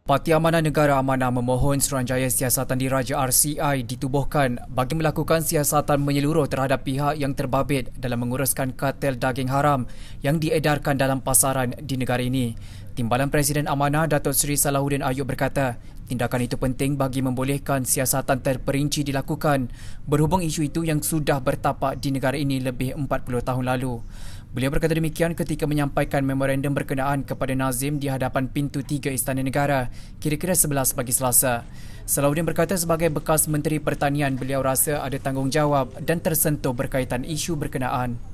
Parti Amanah Negara Amanah memohon Suruhanjaya Siasatan di Raja RCI ditubuhkan bagi melakukan siasatan menyeluruh terhadap pihak yang terbabit dalam menguruskan katil daging haram yang diedarkan dalam pasaran di negara ini. Timbalan Presiden Amanah Datuk Seri Salahuddin Ayub berkata, Tindakan itu penting bagi membolehkan siasatan terperinci dilakukan berhubung isu itu yang sudah bertapak di negara ini lebih 40 tahun lalu. Beliau berkata demikian ketika menyampaikan memorandum berkenaan kepada Nazim di hadapan pintu tiga istana negara kira-kira 11 pagi selasa. Salahuddin berkata sebagai bekas Menteri Pertanian beliau rasa ada tanggungjawab dan tersentuh berkaitan isu berkenaan.